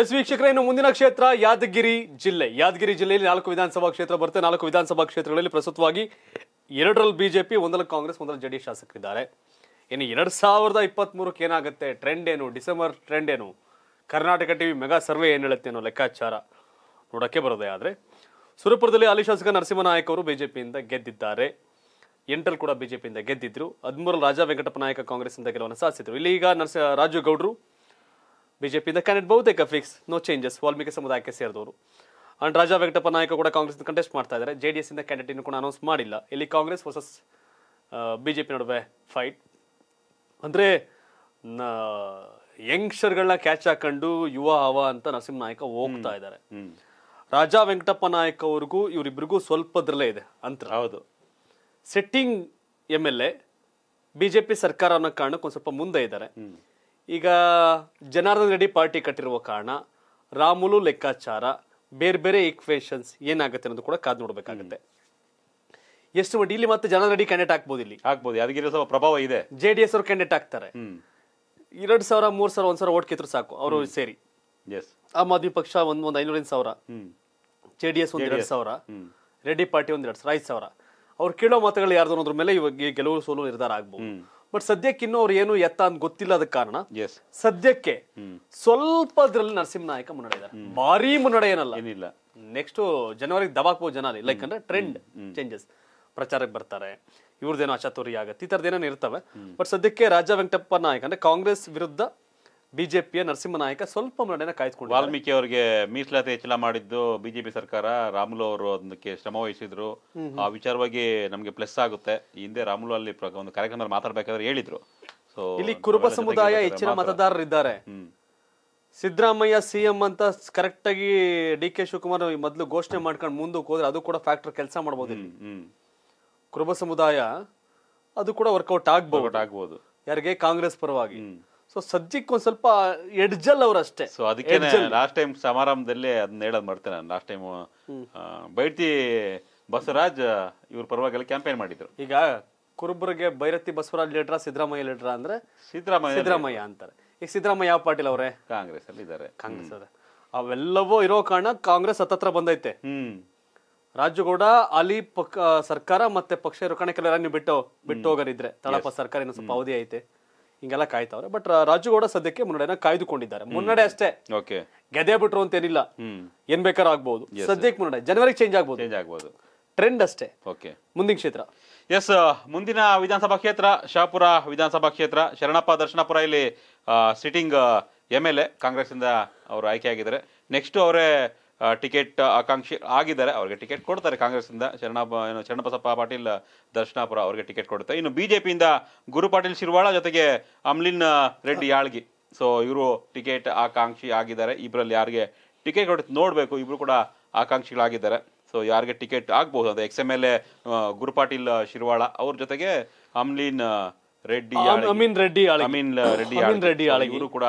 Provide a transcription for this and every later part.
S ವೀಕ್ಷಕರ ಇನ್ನು ಮುಂದಿನ ಕ್ಷೇತ್ರ ಯಾದಗಿರಿ ಜಿಲ್ಲೆ ಯಾದಗಿರಿ ಜಿಲ್ಲೆಯಲ್ಲಿ ನಾಲ್ಕು ವಿಧಾನಸಭಾ ಕ್ಷೇತ್ರ ಬರುತ್ತೆ ನಾಲ್ಕು ವಿಧಾನಸಭಾ ಕ್ಷೇತ್ರಗಳಲ್ಲಿ ಪ್ರಸ್ತುತವಾಗಿ ಎರಡರಲ್ಲಿ ಬಿಜೆಪಿ ಒಂದರಲ್ಲಿ ಕಾಂಗ್ರೆಸ್ ಒಂದರಲ್ಲಿ ಜೆ ಡಿ ಎಸ್ ಶಾಸಕರಿದ್ದಾರೆ ಇನ್ನು ಎರಡ್ ಸಾವಿರದ ಮೂರಕ್ಕೆ ಏನಾಗುತ್ತೆ ಟ್ರೆಂಡ್ ಏನು ಡಿಸೆಂಬರ್ ಟ್ರೆಂಡ್ ಏನು ಕರ್ನಾಟಕ ಟಿವಿ ಮೆಗಾ ಸರ್ವೆ ಏನು ಹೇಳುತ್ತೆ ಅನ್ನೋ ಲೆಕ್ಕಾಚಾರ ನೋಡೋಕ್ಕೆ ಬರೋದೇ ಆದರೆ ಸುರಪುರದಲ್ಲಿ ಹಾಲಿ ಶಾಸಕ ನಾಯಕ್ ಅವರು ಬಿಜೆಪಿಯಿಂದ ಗೆದ್ದಿದ್ದಾರೆ ಎಂಟರ್ ಕೂಡ ಬಿಜೆಪಿಯಿಂದ ಗೆದ್ದಿದ್ರು ಹದಿಮೂರಲ್ಲಿ ರಾಜಾ ವೆಂಕಟಪ್ಪ ನಾಯಕ ಕಾಂಗ್ರೆಸ್ನಿಂದ ಗೆಲುವನ್ನು ಸಾಧಿಸಿದ್ರು ಇಲ್ಲಿ ಈಗ ನರಸಿಂಹ ರಾಜು ಬಿಜೆಪಿಯಿಂದ ಕ್ಯಾಂಡಿಡೇಟ್ ಬಹುತೇಕ ಫಿಕ್ಸ್ ನೋ ಚೇಂಜಸ್ ವಾಲ್ಮೀಕಿ ಸಮುದಾಯಕ್ಕೆ ಸೇರಿದವರು ಅಂಡ್ ರಾಜಾ ವೆಂಕಟಪ್ಪ ನಾಯಕ ಕೂಡ ಕಾಂಗ್ರೆಸ್ ಕಂಟೆಸ್ಟ್ ಮಾಡ್ತಾ ಇದ್ದಾರೆ ಜೆ ಡಿ ಎಸ್ ಇಂದ ಕ್ಯಾಂಡಿಡೇಟ್ ಕೂಡ ಅನೌನ್ಸ್ ಮಾಡಿಲ್ಲ ಇಲ್ಲಿ ಕಾಂಗ್ರೆಸ್ ವರ್ಸಸ್ ಬಿಜೆಪಿ ನಡುವೆ ಫೈಟ್ ಅಂದರೆ ಯಂಗ್ಸ್ಟರ್ಗಳನ್ನ ಕ್ಯಾಚ್ ಹಾಕೊಂಡು ಯುವ ಹವ ಅಂತ ನರಸಿಂಹ ನಾಯಕ ಹೋಗ್ತಾ ಇದ್ದಾರೆ ರಾಜಾ ವೆಂಕಟಪ್ಪ ನಾಯಕ್ ಅವ್ರಿಗೂ ಇವರಿಬ್ಬರಿಗೂ ಸ್ವಲ್ಪದ್ರಲ್ಲೇ ಇದೆ ಅಂತ ಹೌದು setting M L A BJP ಸರ್ಕಾರ ಅನ್ನೋ ಕಾರಣಕ್ಕೆ ಸ್ವಲ್ಪ ಮುಂದೆ ಇದ್ದಾರೆ ಈಗ ಜನಾರ್ದನ್ ರೆಡ್ಡಿ ಪಾರ್ಟಿ ಕಟ್ಟಿರುವ ಕಾರಣ ರಾಮುಲು ಲೆಕ್ಕಾಚಾರ ಬೇರೆ ಬೇರೆ ಈಕ್ವೇಶನ್ಸ್ ಏನಾಗುತ್ತೆ ಅನ್ನೋದು ಕೂಡ ಕಾದು ನೋಡಬೇಕಾಗುತ್ತೆ ಎಷ್ಟು ಮಟ್ಟ ಇಲ್ಲಿ ಮತ್ತೆ ಜನಾರ್ದನ್ ರೆಡ್ಡಿ ಕ್ಯಾಂಡಿಡೇಟ್ ಆಗ್ಬೋದು ಇಲ್ಲಿ ಆಗ್ಬೋದು ಅದಕ್ಕೆ ಸ್ವಲ್ಪ ಪ್ರಭಾವ ಇದೆ ಜೆ ಡಿ ಎಸ್ ಅವರು ಕ್ಯಾಂಡಿಡೇಟ್ ಆಗ್ತಾರೆ ಎರಡ್ ಸಾವಿರ ಮೂರ್ ಸಾವಿರ ಒಂದು ಸಾವಿರ ಓಟ್ ಕಿತ್ತರು ಸಾಕು ಅವರು ಸೇರಿ ಆಮ್ ಆದ್ಮಿ ಪಕ್ಷ ಒಂದ್ ಒಂದ್ ಐನೂರ ಐನೂರಿಂದ ಸಾವಿರ ಜೆ ಡಿ ಎಸ್ ಒಂದು ಎರಡು ಸಾವಿರ ರೆಡ್ಡಿ ಪಾರ್ಟಿ ಒಂದ್ ಎರಡ್ ಸಾವಿರ ಐದು ಸಾವಿರ ಅವ್ರು ಕೇಳೋ ಮಾತುಗಳು ಯಾರ್ದು ಅನ್ನೋದ್ರ ಮೇಲೆ ಇವಾಗ ಗೆಲುವು ಸೋಲು ನಿರ್ಧಾರ ಆಗ್ಬೋದು ಬಟ್ ಸದ್ಯಕ್ಕೆ ಇನ್ನೂ ಅವ್ರು ಏನು ಎತ್ತ ಅಂತ ಗೊತ್ತಿಲ್ಲದ ಕಾರಣ ಸದ್ಯಕ್ಕೆ ಸ್ವಲ್ಪ ಅದ್ರಲ್ಲಿ ನರಸಿಂಹ ನಾಯಕ ಮುನ್ನಡೆ ಇದ್ದಾರೆ ಭಾರಿ ಮುನ್ನಡೆ ಏನಲ್ಲ ಏನಿಲ್ಲ ನೆಕ್ಸ್ಟ್ ಜನವರಿ ದಬಾಕ್ಬೋದು ಜನ ಅಲ್ಲಿ ಲೈಕ್ ಅಂದ್ರೆ ಟ್ರೆಂಡ್ ಚೇಂಜಸ್ ಪ್ರಚಾರಕ್ಕೆ ಬರ್ತಾರೆ ಇವ್ರದ್ದೇನೋ ಆಚಾತುರಿ ಆಗತ್ತೆ ಈ ಥರದ್ದೇನೇನು ಇರ್ತವೆ ಬಟ್ ಸದ್ಯಕ್ಕೆ ರಾಜ ವೆಂಕಟಪ್ಪ ನಾಯಕ ಅಂದ್ರೆ ಕಾಂಗ್ರೆಸ್ ವಿರುದ್ಧ ಬಿಜೆಪಿಯ ನಾಯಕ ಸ್ವಲ್ಪ ಮರಣೆನ ಕಾಯ್ದುಕೊಂಡು ವಾಲ್ಮೀಕಿ ಅವರಿಗೆ ಮೀಸಲಾತಿ ಹೆಚ್ಚಳ ಮಾಡಿದ್ದು ಬಿಜೆಪಿ ಸರ್ಕಾರ ರಾಮುಲು ಅವರು ಅದಕ್ಕೆ ಶ್ರಮ ವಹಿಸಿದ್ರು ಆ ವಿಚಾರವಾಗಿ ನಮಗೆ ಪ್ಲಸ್ ಆಗುತ್ತೆ ಹಿಂದೆ ರಾಮುಲು ಅಲ್ಲಿ ಒಂದು ಕಾರ್ಯಕ್ರಮದಲ್ಲಿ ಮಾತಾಡಬೇಕಾದ್ರೆ ಹೇಳಿದ್ರು ಸೊ ಇಲ್ಲಿ ಕುರುಬ ಸಮುದಾಯ ಹೆಚ್ಚಿನ ಮತದಾರರಿದ್ದಾರೆ ಸಿದ್ದರಾಮಯ್ಯ ಸಿಎಂ ಅಂತ ಕರೆಕ್ಟ್ ಆಗಿ ಡಿ ಕೆ ಶಿವಕುಮಾರ್ ಮೊದಲು ಘೋಷಣೆ ಮಾಡ್ಕೊಂಡು ಮುಂದಕ್ಕೆ ಹೋದ್ರೆ ಅದು ಕೂಡ ಫ್ಯಾಕ್ಟರ್ ಕೆಲಸ ಮಾಡಬಹುದು ಕುರುಬ ಸಮುದಾಯ ಅದು ಕೂಡ ವರ್ಕೌಟ್ ಆಗ್ಬೋದು ಆಗ್ಬಹುದು ಯಾರಿಗೆ ಕಾಂಗ್ರೆಸ್ ಪರವಾಗಿ ಸೊ ಸದ್ಯಕ್ಕೆ ಒಂದ್ ಸ್ವಲ್ಪ ಎಡ್ಜಲ್ ಅವರಷ್ಟೇ ಸೊ ಅದಕ್ಕೆ ಲಾಸ್ಟ್ ಟೈಮ್ ಸಮಾರಂಭದಲ್ಲಿ ಅದನ್ನ ಹೇಳೋದು ಮಾಡ್ತೇನೆ ಲಾಸ್ಟ್ ಟೈಮ್ ಬೈಟಿ ಬಸವರಾಜ್ ಇವ್ರ ಪರವಾಗೆಲ್ಲ ಕ್ಯಾಂಪೇನ್ ಮಾಡಿದ್ರು ಈಗ ಕುರುಬರಿಗೆ ಬೈರತಿ ಬಸವರಾಜ್ ಲೀಡ್ರ ಸಿದ್ದರಾಮಯ್ಯ ಲೀಡ್ರ ಅಂದ್ರೆ ಸಿದ್ದರಾಮಯ್ಯ ಸಿದ್ದರಾಮಯ್ಯ ಅಂತಾರೆ ಈಗ ಸಿದ್ದರಾಮಯ್ಯ ಪಾಟೀಲ್ ಅವರೇ ಕಾಂಗ್ರೆಸ್ ಅಲ್ಲಿ ಇದ್ದಾರೆ ಕಾಂಗ್ರೆಸ್ ಅದ ಅವೆಲ್ಲವೂ ಇರೋ ಕಾರಣ ಕಾಂಗ್ರೆಸ್ ಹತ್ತತ್ರ ಬಂದೈತೆ ರಾಜುಗೌಡ ಅಲಿ ಪಕ್ಕ ಸರ್ಕಾರ ಮತ್ತೆ ಪಕ್ಷ ಇರೋ ಕಾರಣ ನೀವು ಬಿಟ್ಟು ಬಿಟ್ಟು ಹೋಗರಿದ್ರೆ ತಳಪ ಸರ್ಕಾರ ಇನ್ನೊಂದು ಸ್ವಲ್ಪ ಅವಧಿ ಐತೆ ಹಿಂಗೆಲ್ಲ ಕಾಯ್ತಾವ್ರೆ ಬಟ್ ರಾಜುಗೌಡ ಸದ್ಯಕ್ಕೆ ಮುನ್ನಡೆನ ಕಾಯ್ದುಕೊಂಡಿದ್ದಾರೆ ಮುನ್ನಡೆ ಅಷ್ಟೇ ಓಕೆ ಗೆದೆ ಬಿಟ್ರು ಅಂತ ಏನಿಲ್ಲ ಏನ್ ಬೇಕಾದ್ರೂ ಆಗ್ಬಹುದು ಸದ್ಯಕ್ಕೆ ಮುನ್ನಡೆ ಜನವರಿಗೆ ಚೇಂಜ್ ಆಗ್ಬಹುದು ಚೇಂಜ್ ಆಗ್ಬಹುದು ಟ್ರೆಂಡ್ ಅಷ್ಟೇ ಓಕೆ ಮುಂದಿನ ಕ್ಷೇತ್ರ ಎಸ್ ಮುಂದಿನ ವಿಧಾನಸಭಾ ಕ್ಷೇತ್ರ ಶಾಪುರ ವಿಧಾನಸಭಾ ಕ್ಷೇತ್ರ ಶರಣಪ್ಪ ದರ್ಶನಪುರ ಇಲ್ಲಿ sitting M L A Congress ಇಂದ ಅವರು ಆಯ್ಕೆ ಆಗಿದ್ದಾರೆ ನೆಕ್ಸ್ಟ್ ಅವರೇ ಟಿಕೆಟ್ ಆಕಾಂಕ್ಷಿ ಆಗಿದ್ದಾರೆ ಅವರಿಗೆ ಟಿಕೆಟ್ ಕೊಡ್ತಾರೆ ಕಾಂಗ್ರೆಸ್ನಿಂದ ಶರಣ ಏನು ಶರಣಬಸಪ್ಪ ಪಾಟೀಲ್ ದರ್ಶನಾಪುರ ಅವರಿಗೆ ಟಿಕೆಟ್ ಕೊಡುತ್ತೆ ಇನ್ನು ಬಿ ಜೆ ಪಿಯಿಂದ ಗುರು ಪಾಟೀಲ್ ಶಿರ್ವಾಳ ಜೊತೆಗೆ ಅಮ್ಲಿನ್ ರೆಡ್ಡಿ ಯಾಳ್ಗಿ ಸೊ ಇವರು ಟಿಕೆಟ್ ಆಕಾಂಕ್ಷಿ ಆಗಿದ್ದಾರೆ ಇಬ್ಬರಲ್ಲಿ ಯಾರಿಗೆ ಟಿಕೆಟ್ ಕೊಡುತ್ತೆ ನೋಡಬೇಕು ಇಬ್ಬರು ಕೂಡ ಆಕಾಂಕ್ಷಿಗಳಾಗಿದ್ದಾರೆ ಸೊ ಯಾರಿಗೆ ಟಿಕೆಟ್ ಆಗ್ಬೋದು ಅದು ex M L A Guru Shirwal ಅವ್ರ ಜೊತೆಗೆ ಅಮ್ಲಿನ್ ರೆಡ್ಡಿ ಅಮೀನ್ ರೆಡ್ಡಿ ಅಮೀನ್ ರೆಡ್ಡಿ ರೆಡ್ಡಿ ಇವರು ಕೂಡ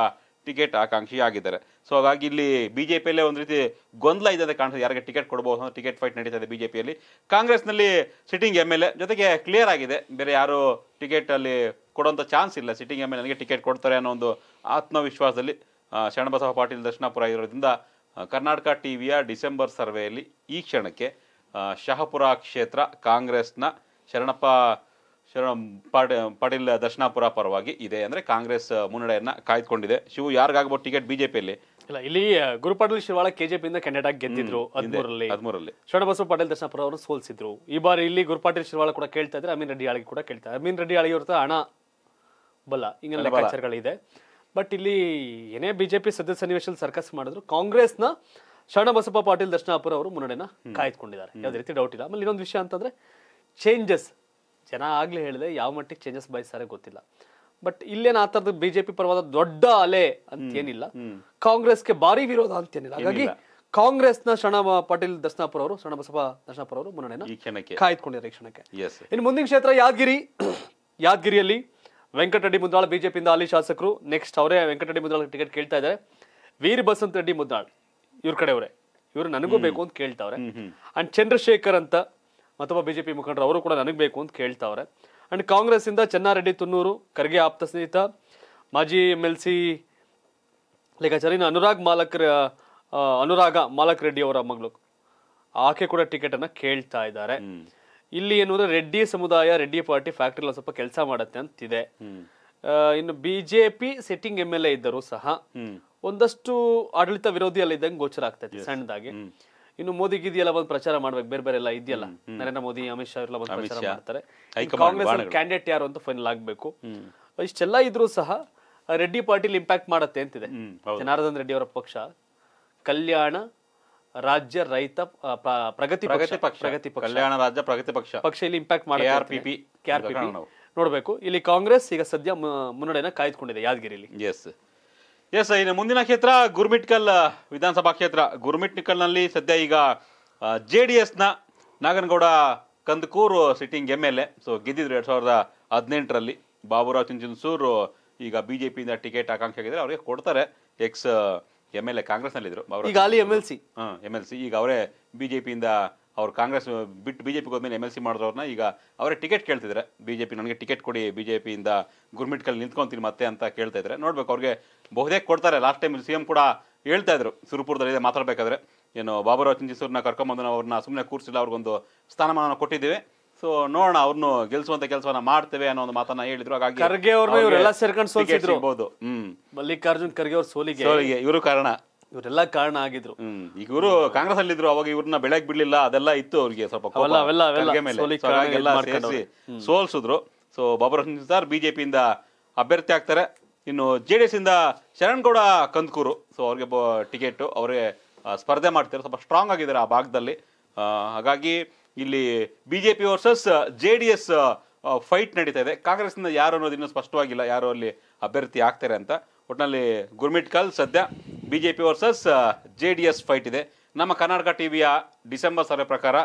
ಟಿಕೆಟ್ ಆಕಾಂಕ್ಷಿ ಆಗಿದ್ದಾರೆ ಸೊ ಹಾಗಾಗಿ ಇಲ್ಲಿ ಪಿಯಲ್ಲಿ ಒಂದು ರೀತಿ ಗೊಂದಲ ಇದೆ ಕಾಣಿಸ್ತದೆ ಯಾರಿಗೆ ಟಿಕೆಟ್ ಕೊಡಬಹುದು ಅಂತ ಟಿಕೆಟ್ ಫೈಟ್ ನಡೀತಾ ಇದೆ ಬಿಜೆಪಿಯಲ್ಲಿ ಕಾಂಗ್ರೆಸ್ನಲ್ಲಿ ಸಿಟ್ಟಿಂಗ್ ಎಮ್ ಎಲ್ ಎ ಜೊತೆಗೆ ಕ್ಲಿಯರ್ ಆಗಿದೆ ಬೇರೆ ಯಾರು ಟಿಕೆಟ್ ಅಲ್ಲಿ ಕೊಡೋಂಥ ಚಾನ್ಸ್ ಇಲ್ಲ ಸಿಟ್ಟಿಂಗ್ ಎಮ್ ಎಲ್ ನನಗೆ ಟಿಕೆಟ್ ಕೊಡ್ತಾರೆ ಅನ್ನೋ ಒಂದು ಆತ್ಮವಿಶ್ವಾಸದಲ್ಲಿ ಶರಣಬಸವ ಪಾಟೀಲ್ ದರ್ಶನಪುರ ಇರೋದ್ರಿಂದ ಕರ್ನಾಟಕ ಟಿ ವಿಯ ಡಿಸೆಂಬರ್ ಸರ್ವೆಯಲ್ಲಿ ಈ ಕ್ಷಣಕ್ಕೆ ಶಹಪುರ ಕ್ಷೇತ್ರ ಕಾಂಗ್ರೆಸ್ನ ಶರಣಪ್ಪ ಶರಣ ಪಾಟೀಲ್ ದರ್ಶನಾಪುರ ಪರವಾಗಿ ಇದೆ ಅಂದ್ರೆ ಕಾಂಗ್ರೆಸ್ ಮುನ್ನಡೆಯನ್ನ ಕಾಯ್ದುಕೊಂಡಿದೆ ಶಿವ ಯಾರಿಗಾಗ್ಬೋದು ಟಿಕೆಟ್ ಬಿಜೆಪಿಯಲ್ಲಿ ಇಲ್ಲ ಇಲ್ಲಿ ಗುರುಪಾಟೀಲ್ ಶಿರ್ವಾಳ ಕೆಜೆಪಿಯಿಂದ ಕ್ಯಾಂಡಿಡೇಟ್ ಆಗಿ ಗೆದ್ದಿದ್ರು ಹದಿಮೂರಲ್ಲಿ ಹದಿಮೂರಲ್ಲಿ ಶರಣಬಸವ ಪಾಟೀಲ್ ದರ್ಶನಪುರ ಅವರು ಸೋಲಿಸಿದ್ರು ಈ ಬಾರಿ ಇಲ್ಲಿ ಗುರುಪಾಟೀಲ್ ಶಿರವಾಳ ಕೂಡ ಕೇಳ್ತಾ ಇದ್ರೆ ಅಮೀನ್ ರೆಡ್ಡಿ ಆಳಿಗೆ ಕೂಡ ಕೇಳ್ತಾರೆ ಅಮೀನ್ ರೆಡ್ಡಿ ಆಳಿಗೆ ಅವ್ರ ಹಣ ಬಲ್ಲ ಹಿಂಗೆಲ್ಲ ಬಟ್ ಇಲ್ಲಿ ಏನೇ ಬಿಜೆಪಿ ಸದಸ್ಯ ಸನ್ನಿವೇಶದಲ್ಲಿ ಸರ್ಕಸ್ ಮಾಡಿದ್ರು ಕಾಂಗ್ರೆಸ್ನ ಶರಣಬಸಪ್ಪ ಪಾಟೀಲ್ ದರ್ಶನಾಪುರ ಅವರು ಮುನ್ನಡೆನ ಕಾಯ್ದುಕೊಂಡಿದ್ದಾರೆ ಯಾವುದೇ ರೀತಿ ಡೌಟ್ ಇಲ್ಲ ಆಮೇಲೆ ಇನ್ನೊಂದು ವಿಷಯ ಅಂತಂದ್ರೆ ಚೇಂಜಸ್ ಜನ ಆಗಲೇ ಹೇಳಿದೆ ಯಾವ ಮಟ್ಟಿಗೆ ಚೇಂಜಸ್ ಬಯಸ್ತಾರೆ ಗೊತ್ತಿಲ್ಲ ಬಟ್ ಇಲ್ಲೇನ ಆ ಥರದ ಬಿಜೆಪಿ ಪರವಾದ ದೊಡ್ಡ ಅಲೆ ಅಂತೇನಿಲ್ಲ ಕಾಂಗ್ರೆಸ್ಗೆ ಭಾರಿ ವಿರೋಧ ಅಂತೇನಿಲ್ಲ ಹಾಗಾಗಿ ಕಾಂಗ್ರೆಸ್ನ ಶರಣ ಪಾಟೀಲ್ ದರ್ಶನಾಪುರ ಅವರು ಶರಣ ಬಸಪ್ಪ ದರ್ಶನಾಪುರ ಅವರು ಮುನ್ನಡೆಯ ಕಾಯ್ದುಕೊಂಡಿದ್ದಾರೆ ಕ್ಷಣಕ್ಕೆ ಇನ್ನು ಮುಂದಿನ ಕ್ಷೇತ್ರ ಯಾದಗಿರಿ ಯಾದಗಿರಿಯಲ್ಲಿ ವೆಂಕಟರೆಡ್ಡಿ ಮುದ್ದಾಳ್ ಬಿಜೆಪಿಯಿಂದ ಅಲ್ಲಿ ಶಾಸಕರು ನೆಕ್ಸ್ಟ್ ಅವರೇ ವೆಂಕಟರೆಡ್ಡಿ ಮುದ್ದಾಳ್ ಟಿಕೆಟ್ ಕೇಳ್ತಾ ಇದ್ದಾರೆ ವೀರ್ ಬಸಂತ್ ರೆಡ್ಡಿ ಮುದ್ದಾಳ್ ಇವ್ರ ಕಡೆಯವರೇ ಇವರು ನನಗೂ ಬೇಕು ಅಂತ ಕೇಳ್ತಾವ್ರೆ ಅಂಡ್ ಚಂದ್ರಶೇಖರ್ ಅಂತ ಅಥವಾ ಬಿಜೆಪಿ ಮುಖಂಡರು ಅವರು ಕೂಡ ನನಗೆ ಬೇಕು ಅಂತ ಕೇಳ್ತಾವ್ರೆ ಅಂಡ್ ಕಾಂಗ್ರೆಸ್ ಇಂದ ಚೆನ್ನಾರೆಡ್ಡಿ ತುನ್ನೂರು ಖರ್ಗೆ ಆಪ್ತ ಸ್ನೇಹಿತ ಮಾಜಿ ಎಮ್ ಎಲ್ ಸಿ ಲೆಕ್ಕಾಚಾರ ಅನುರಾಗ್ ಮಾಲಕ್ ಅನುರಾಗ ಮಾಲಕ್ ರೆಡ್ಡಿ ಅವರ ಮಗಳು ಆಕೆ ಕೂಡ ಟಿಕೆಟ್ ಅನ್ನ ಕೇಳ್ತಾ ಇದ್ದಾರೆ ಇಲ್ಲಿ ಏನು ಅಂದ್ರೆ ರೆಡ್ಡಿ ಸಮುದಾಯ ರೆಡ್ಡಿ ಪಾರ್ಟಿ ಫ್ಯಾಕ್ಟ್ರಿ ಸ್ವಲ್ಪ ಕೆಲಸ ಮಾಡುತ್ತೆ ಅಂತಿದೆ ಇನ್ನು BJP sitting M L A ಇದ್ದರೂ ಸಹ ಒಂದಷ್ಟು ಆಡಳಿತ ವಿರೋಧಿ ಇದ್ದಂಗೆ ಗೋಚರ ಆಗ್ತೈತೆ ಸಣ್ಣದಾಗಿ ಇನ್ನು ಮೋದಿ ಇದೆಯಲ್ಲ ಬಂದು ಪ್ರಚಾರ ಮಾಡ್ಬೇಕು ಬೇರೆ ಬೇರೆ ಎಲ್ಲ ಇದೆಯಲ್ಲ ನರೇಂದ್ರ ಮೋದಿ ಅಮಿತ್ ಶಾ ಎಲ್ಲ ಬಂದು ಪ್ರಚಾರ ಮಾಡ್ತಾರೆ ಕಾಂಗ್ರೆಸ್ ಕ್ಯಾಂಡಿಡೇಟ್ ಯಾರು ಅಂತ ಫೈನಲ್ ಆಗ್ಬೇಕು ಇಷ್ಟೆಲ್ಲ ಇದ್ರು ಸಹ ರೆಡ್ಡಿ ಪಾರ್ಟಿಲಿ ಇಂಪ್ಯಾಕ್ಟ್ ಮಾಡತ್ತೆ ಅಂತಿದೆ ಜನಾರ್ದನ್ ರೆಡ್ಡಿ ಅವರ ಪಕ್ಷ ಕಲ್ಯಾಣ ರಾಜ್ಯ ರೈತ ಪ್ರಗತಿ ಪ್ರಗತಿ ಪಕ್ಷ ಪ್ರಗತಿ ಪಕ್ಷ ಕಲ್ಯಾಣ ರಾಜ್ಯ ಪ್ರಗತಿ ಪಕ್ಷ ಪಕ್ಷ ಇಲ್ಲಿ ಇಂಪ್ಯಾಕ್ಟ್ ಮಾಡಿ ನೋಡ್ಬೇಕು ಇಲ್ಲಿ ಕಾಂಗ್ರೆಸ್ ಈಗ ಸದ್ಯ ಮುನ್ನಡೆಯನ್ನ ಕಾಯ್ದುಕೊಂಡಿದೆ ಯಾದಗಿರಿಲಿ ಎಸ್ ಎಸ್ ಇನ್ನು ಮುಂದಿನ ಕ್ಷೇತ್ರ ಗುರ್ಮಿಟ್ಕಲ್ ವಿಧಾನಸಭಾ ಕ್ಷೇತ್ರ ಗುರ್ಮಿಟ್ಕಲ್ನಲ್ಲಿ ಸದ್ಯ ಈಗ ಜೆ ಡಿ ಎಸ್ನ Naganagouda Kandakur sitting M L A so ಗೆದ್ದಿದ್ರು ಎರಡು ಸಾವಿರದ ಹದಿನೆಂಟರಲ್ಲಿ ಬಾಬುರಾವ್ ಚಿಂಚನಸೂರು ಈಗ ಬಿ ಜೆ ಪಿಯಿಂದ ಟಿಕೆಟ್ ಆಕಾಂಕ್ಷೆ ಆಗಿದ್ರೆ ಅವರಿಗೆ ಕೊಡ್ತಾರೆ ಎಕ್ಸ್ ಎಮ್ ಎಲ್ ಎ ಕಾಂಗ್ರೆಸ್ನಲ್ಲಿದ್ದರು ಈಗ ಎಮ್ ಎಲ್ ಸಿ ಹಾಂ ಎಮ್ ಎಲ್ ಸಿ ಈಗ ಅವರೇ ಬಿ ಜೆ ಪಿಯಿಂದ ಅವ್ರು ಕಾಂಗ್ರೆಸ್ ಬಿಟ್ಟು ಬಿ ಜೆ ಪಿಗೆ ಹೋದ್ಮೇಲೆ ಎಮ್ ಎಲ್ ಸಿ ಮಾಡಿದವ್ರನ್ನ ಈಗ ಅವರೇ ಟಿಕೆಟ್ ಕೇಳ್ತಿದ್ದಾರೆ ಬಿ ಜೆ ಪಿ ನನಗೆ ಟಿಕೆಟ್ ಕೊಡಿ ಬಿ ಜೆ ಪಿಯಿಂದ ಗುರ್ಮಿಟ್ಕಲ್ಲಿ ನಿಂತ್ಕೊಂತೀನಿ ಮತ್ತೆ ಅಂತ ಕೇಳ್ತಾ ಇದ್ದಾರೆ ನೋಡ್ಬೇಕು ಅವ್ರಿಗೆ ಬಹುದೇ ಕೊಡ್ತಾರೆ ಲಾಸ್ಟ್ ಟೈಮ್ ಸಿ ಎಂ ಕೂಡ ಹೇಳ್ತಾ ಇದ್ರು ಸುರಪುರದಲ್ಲಿ ಮಾತಾಡಬೇಕಾದ್ರೆ ಏನು ಬಾಬುರಾವ್ ಚಿಂಚಿಸೂರನ್ನ ಕರ್ಕೊಂಬಂದು ಅವ್ರನ್ನ ಸುಮ್ಮನೆ ಕೂರಿಸಿಲ್ಲ ಅವ್ರಿಗೊಂದು ಸ್ಥಾನಮಾನ ಕೊಟ್ಟಿದ್ದೀವಿ ಸೊ ನೋಡೋಣ ಅವ್ರನ್ನು ಗೆಲ್ಸುವಂತ ಕೆಲಸವನ್ನ ಮಾಡ್ತೇವೆ ಅನ್ನೋ ಒಂದು ಮಾತನ್ನ ಹೇಳಿದ್ರು ಹಾಗಾಗಿ ಖರ್ಗೆ ಅವ್ರನ್ನ ಇವರೆಲ್ಲ ಸೇರ್ಕೊಂಡು ಸೋಲಿಸಿದ್ರು ಹ್ಮ್ ಮಲ್ಲಿಕಾರ್ಜುನ್ ಖರ್ಗೆ ಅವ್ರ ಸೋಲಿಗೆ ಸೋಲಿಗೆ ಇವರು ಕಾರಣ ಇವರೆಲ್ಲ ಕಾರಣ ಆಗಿದ್ರು ಈಗ ಇವರು ಕಾಂಗ್ರೆಸ್ ಅಲ್ಲಿ ಇದ್ರು ಅವಾಗ ಇವ್ರನ್ನ ಬೆಳಕ್ ಬಿಡ್ಲಿಲ್ಲ ಅದೆಲ್ಲ ಇತ್ತು ಅವ್ರಿಗೆ ಸ್ವಲ್ಪ ಸೋಲ್ಸಿದ್ರು ಸೊ ಸಾರ್ ಸರ್ ಬಿಜೆಪಿಯಿಂದ ಅಭ್ಯರ್ಥಿ ಆಗ್ತಾರೆ ಇನ್ನು ಜೆ ಡಿ ಎಸ್ ಇಂದ ಶರಣ್ಗೌಡ ಕಂದ್ಕೂರು ಸೊ ಅವ್ರಿಗೆ ಟಿಕೆಟ್ ಅವ್ರಿಗೆ ಸ್ಪರ್ಧೆ ಮಾಡ್ತಾರೆ ಸ್ವಲ್ಪ ಸ್ಟ್ರಾಂಗ್ ಆಗಿದ್ದಾರೆ ಆ ಭಾಗದಲ್ಲಿ ಹಾಗಾಗಿ ಇಲ್ಲಿ BJP versus J D S fight ನಡೀತಾ ಇದೆ ಕಾಂಗ್ರೆಸ್ನಿಂದ ಯಾರು ಅನ್ನೋದು ಇನ್ನೂ ಸ್ಪಷ್ಟವಾಗಿಲ್ಲ ಯಾರು ಅಲ್ಲಿ ಅಭ್ಯರ್ಥಿ ಆಗ್ತಾರೆ ಅಂತ ಒಟ್ಟಿನಲ್ಲಿ ಗುರ್ಮಿಟ್ ಕಾಲ್ ಸದ್ಯ BJP versus J D S fight ಇದೆ ನಮ್ಮ ಕರ್ನಾಟಕ ಟಿ ವಿಯ ಡಿಸೆಂಬರ್ ಸಾವಿರ ಪ್ರಕಾರ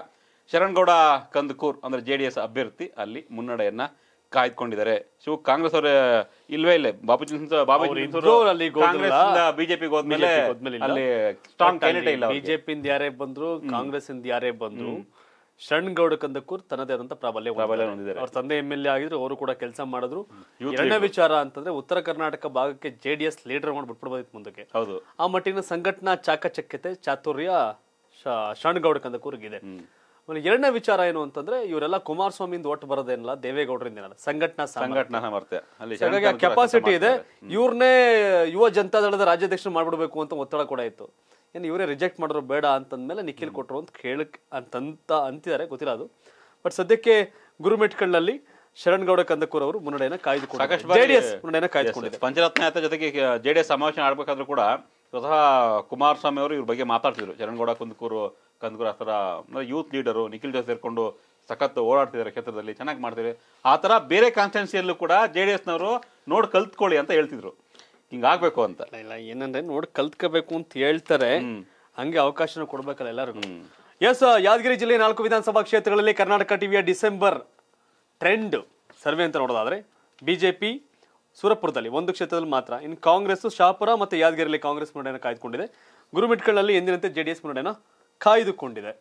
ಶರಣ್ಗೌಡ ಕಂದಕೂರ್ ಅಂದರೆ ಜೆ ಡಿ ಎಸ್ ಅಭ್ಯರ್ಥಿ ಅಲ್ಲಿ ಮುನ್ನಡೆಯನ್ನು ಕಾಯ್ದುಕೊಂಡಿದ್ದಾರೆ ಶಿವ ಕಾಂಗ್ರೆಸ್ ಅವರು ಇಲ್ವೇ ಇಲ್ಲ ಬಾಬುಜಿ ಕಾಂಗ್ರೆಸ್ ಬಿಜೆಪಿಗೆ ಹೋದ್ಮೇಲೆ ಅಲ್ಲಿ ಸ್ಟ್ರಾಂಗ್ ಇಲ್ಲ ಬಿಜೆಪಿಯಿಂದ ಯಾರೇ ಬಂದ್ರು ಕಾಂಗ್ರೆಸ್ ಇಂದ ಯಾರೇ ಬಂದ್ರು ಶರಣ್ ಕಂದಕೂರ್ ತನ್ನದೇ ಆದಂತ ಪ್ರಾಬಲ್ಯ ಅವ್ರ ತಂದೆ ಎಂ ಎಲ್ ಎ ಆಗಿದ್ರು ಅವರು ಕೂಡ ಕೆಲಸ ಮಾಡಿದ್ರು ಎರಡನೇ ವಿಚಾರ ಅಂತಂದ್ರೆ ಉತ್ತರ ಕರ್ನಾಟಕ ಭಾಗಕ್ಕೆ ಜೆ ಡಿ ಎಸ್ ಲೀಡರ್ ಮಾಡ್ಬಿಟ್ಬಿಡ್ಬೋದಿತ್ತು ಮುಂದಕ್ಕೆ ಹೌದು ಆ ಮಟ್ಟಿನ ಸಂಘಟನಾ ಚಾಕಚಕ್ಯತೆ ಚಾತುರ್ಯ ಶರಣ್ ಕಂದಕೂರ್ಗ್ ಇದೆ ಎರಡನೇ ವಿಚಾರ ಏನು ಅಂತಂದ್ರೆ ಇವರೆಲ್ಲ ಕುಮಾರಸ್ವಾಮಿಯಿಂದ ಒಟ್ಟು ಬರೋದೇನಲ್ಲ ದೇವೇಗೌಡರಿಂದ ಸಂಘಟನಾ ಸಂಘಟನಾ ಕೆಪಾಸಿಟಿ ಇದೆ ಇವ್ರನ್ನೇ ಯುವ ದಳದ ರಾಜ್ಯಾಧ್ಯಕ್ಷರು ಮಾಡ್ಬಿಡ್ಬೇಕು ಅಂತ ಒತ್ತಡ ಕೂಡ ಇತ್ತು ಏನು ಇವರೇ ರಿಜೆಕ್ಟ್ ಮಾಡಿದ್ರು ಬೇಡ ಅಂತಂದಮೇಲೆ ನಿಖಿಲ್ ಕೊಟ್ಟರು ಅಂತ ಕೇಳಕ್ಕೆ ಅಂತಂತ ಅಂತಿದ್ದಾರೆ ಗೊತ್ತಿಲ್ಲ ಅದು ಬಟ್ ಸದ್ಯಕ್ಕೆ ಗುರುಮೆಟ್ಗಳಲ್ಲಿ ಶರಣ್ ಗೌಡ ಕಂದಕೂರ್ ಅವರು ಮುನ್ನಡೆಯನ್ನು ಕಾಯ್ದುಕೊಂಡಿದ್ದಾರೆ ಪಂಚರತ್ನ ಯಾತ್ರೆ ಜೊತೆಗೆ ಜೆಡಿಎಸ್ ಸಮಾವೇಶ ಆಡಬೇಕಾದ್ರೂ ಕೂಡ ಸ್ವತಃ ಕುಮಾರಸ್ವಾಮಿ ಅವರು ಇವ್ರ ಬಗ್ಗೆ ಮಾತಾಡ್ತಿದ್ರು ಶರಣ್ ಗೌಡ ಕಂದಕೂರು ಕಂದಕೂರ್ ಆ ಥರ ಯೂತ್ ಲೀಡರು ನಿಖಿಲ್ ಜೊತೆ ಸೇರ್ಕೊಂಡು ಸಖತ್ ಓಡಾಡ್ತಿದ್ದಾರೆ ಕ್ಷೇತ್ರದಲ್ಲಿ ಚೆನ್ನಾಗಿ ಮಾಡ್ತಿದ್ದಾರೆ ಆ ಥರ ಬೇರೆ ಕಾನ್ಸ್ಟೆನ್ಸಿಯಲ್ಲೂ ಕೂಡ ಜೆ ಡಿ ಎಸ್ನವರು ನೋಡಿ ಕಲ್ತ್ಕೊಳ್ಳಿ ಅಂತ ಹೇಳ್ತಿದ್ರು ಹಿಂಗಾಗ್ಬೇಕು ಅಂತ ಇಲ್ಲ ಏನಂದ್ರೆ ನೋಡಿ ಕಲ್ತ್ಕೋಬೇಕು ಅಂತ ಹೇಳ್ತಾರೆ ಹಂಗೆ ಅವಕಾಶನ ಕೊಡ್ಬೇಕಲ್ಲ ಎಲ್ಲರಿಗೂ ಎಸ್ ಯಾದಗಿರಿ ಜಿಲ್ಲೆ ನಾಲ್ಕು ವಿಧಾನಸಭಾ ಕ್ಷೇತ್ರಗಳಲ್ಲಿ ಕರ್ನಾಟಕ ಟಿವಿಯ ಡಿಸೆಂಬರ್ ಟ್ರೆಂಡ್ ಸರ್ವೆ ಅಂತ ನೋಡೋದಾದ್ರೆ ಬಿಜೆಪಿ ಸುರಪುರದಲ್ಲಿ ಒಂದು ಕ್ಷೇತ್ರದಲ್ಲಿ ಮಾತ್ರ ಇನ್ನು ಕಾಂಗ್ರೆಸ್ ಶಾಪುರ ಮತ್ತು ಯಾದಗಿರಿಯಲ್ಲಿ ಕಾಂಗ್ರೆಸ್ ಮುನ್ನಡೆಯನ್ನು ಕಾಯ್ದುಕೊಂಡಿದೆ ಗುರುಮಿಟ್ಗಳಲ್ಲಿ ಎಂದಿನಂತೆ ಜೆಡಿಎಸ್ ಮುನ್ನಡೆಯನ್ನು ಕಾಯ್ದುಕೊಂಡಿದೆ